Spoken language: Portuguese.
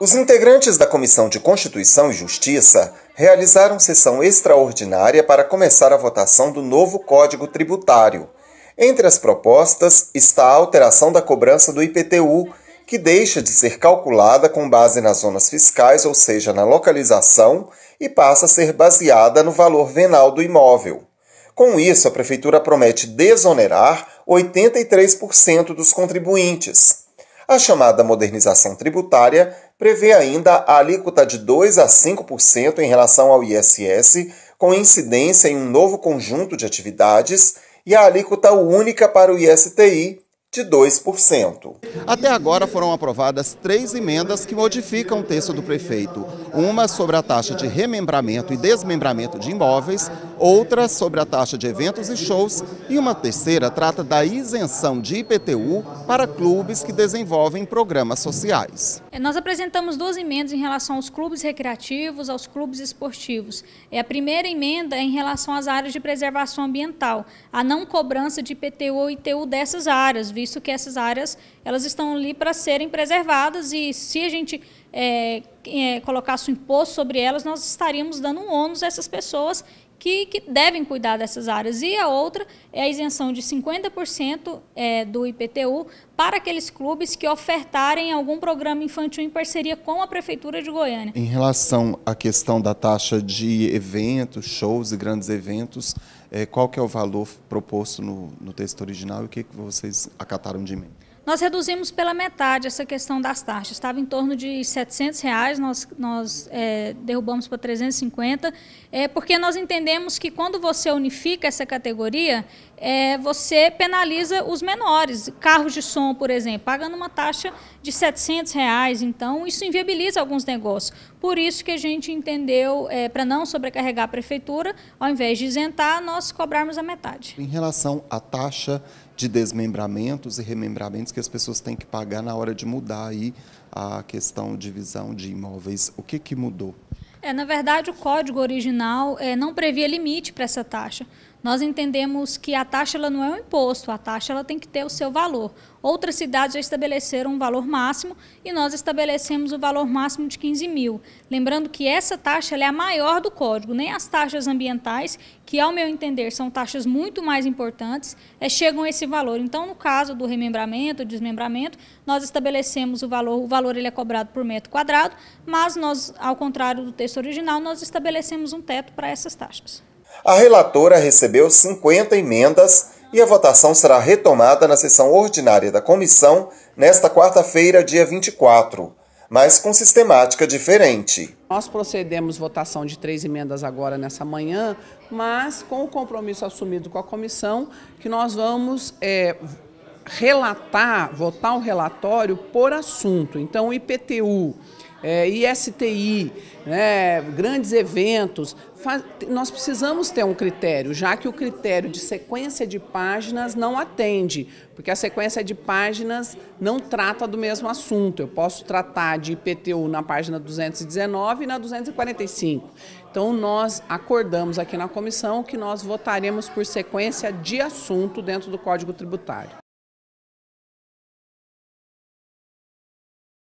Os integrantes da Comissão de Constituição e Justiça realizaram sessão extraordinária para começar a votação do novo Código Tributário. Entre as propostas está a alteração da cobrança do IPTU, que deixa de ser calculada com base nas zonas fiscais, ou seja, na localização, e passa a ser baseada no valor venal do imóvel. Com isso, a Prefeitura promete desonerar 83% dos contribuintes. A chamada modernização tributária prevê ainda a alíquota de 2 a 5% em relação ao ISS, com incidência em um novo conjunto de atividades, e a alíquota única para o ISTI, de 2%. Até agora foram aprovadas três emendas que modificam o texto do prefeito. Uma sobre a taxa de remembramento e desmembramento de imóveis, outra sobre a taxa de eventos e shows e uma terceira trata da isenção de IPTU para clubes que desenvolvem programas sociais. É, nós apresentamos duas emendas em relação aos clubes recreativos, aos clubes esportivos. É, a primeira emenda é em relação às áreas de preservação ambiental, a não cobrança de IPTU ou ITU dessas áreas, visto que essas áreas elas estão ali para serem preservadas e se a gente é, é, colocasse um imposto sobre elas, nós estaríamos dando um ônus a essas pessoas que, que devem cuidar dessas áreas. E a outra é a isenção de 50% é, do IPTU para aqueles clubes que ofertarem algum programa infantil em parceria com a Prefeitura de Goiânia. Em relação à questão da taxa de eventos, shows e grandes eventos, é, qual que é o valor proposto no, no texto original e o que, que vocês acataram de mim? Nós reduzimos pela metade essa questão das taxas. Estava em torno de 700 reais, nós, nós é, derrubamos para 350, é, porque nós entendemos que quando você unifica essa categoria, é, você penaliza os menores. Carros de som, por exemplo, pagando uma taxa de 700 reais. Então, isso inviabiliza alguns negócios. Por isso que a gente entendeu, é, para não sobrecarregar a prefeitura, ao invés de isentar, nós cobrarmos a metade. Em relação à taxa de desmembramentos e remembramentos que as pessoas têm que pagar na hora de mudar aí a questão de visão de imóveis. O que, que mudou? É, na verdade, o código original é, não previa limite para essa taxa. Nós entendemos que a taxa ela não é um imposto, a taxa ela tem que ter o seu valor. Outras cidades já estabeleceram um valor máximo e nós estabelecemos o valor máximo de 15 mil. Lembrando que essa taxa é a maior do código, nem as taxas ambientais, que ao meu entender são taxas muito mais importantes, é, chegam a esse valor. Então, no caso do remembramento, desmembramento, nós estabelecemos o valor, o valor ele é cobrado por metro quadrado, mas nós, ao contrário do texto original, nós estabelecemos um teto para essas taxas. A relatora recebeu 50 emendas e a votação será retomada na sessão ordinária da comissão nesta quarta-feira, dia 24, mas com sistemática diferente. Nós procedemos votação de três emendas agora nessa manhã, mas com o compromisso assumido com a comissão que nós vamos. É, relatar, votar o um relatório por assunto. Então, o IPTU é, ISTI, né, grandes eventos, faz, nós precisamos ter um critério, já que o critério de sequência de páginas não atende, porque a sequência de páginas não trata do mesmo assunto. Eu posso tratar de IPTU na página 219 e na 245. Então, nós acordamos aqui na comissão que nós votaremos por sequência de assunto dentro do Código Tributário.